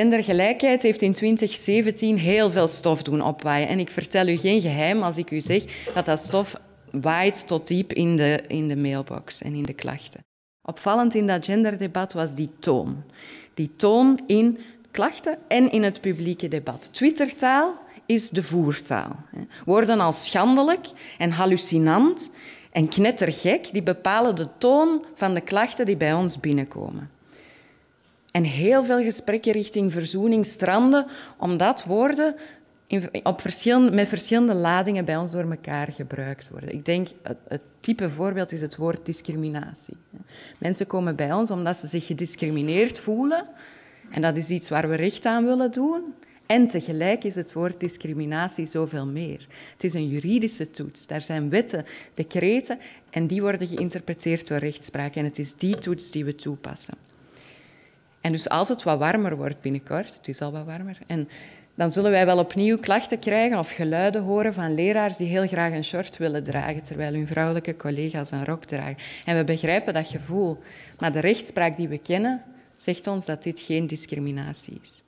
Gendergelijkheid heeft in 2017 heel veel stof doen opwaaien. En ik vertel u geen geheim als ik u zeg dat dat stof waait tot diep in de, in de mailbox en in de klachten. Opvallend in dat genderdebat was die toon. Die toon in klachten en in het publieke debat. Twittertaal is de voertaal. Woorden als schandelijk en hallucinant en knettergek, die bepalen de toon van de klachten die bij ons binnenkomen. En heel veel gesprekken richting verzoening stranden, omdat woorden op verschillende, met verschillende ladingen bij ons door elkaar gebruikt worden. Ik denk, het, het, type voorbeeld is het woord discriminatie. Mensen komen bij ons omdat ze zich gediscrimineerd voelen. En dat is iets waar we recht aan willen doen. En tegelijk is het woord discriminatie zoveel meer. Het is een juridische toets. Daar zijn wetten, decreten en die worden geïnterpreteerd door rechtspraak. En het is die toets die we toepassen. En dus als het wat warmer wordt binnenkort, het is al wat warmer, en dan zullen wij wel opnieuw klachten krijgen of geluiden horen van leraars die heel graag een short willen dragen, terwijl hun vrouwelijke collega's een rok dragen. En we begrijpen dat gevoel. Maar de rechtspraak die we kennen, zegt ons dat dit geen discriminatie is.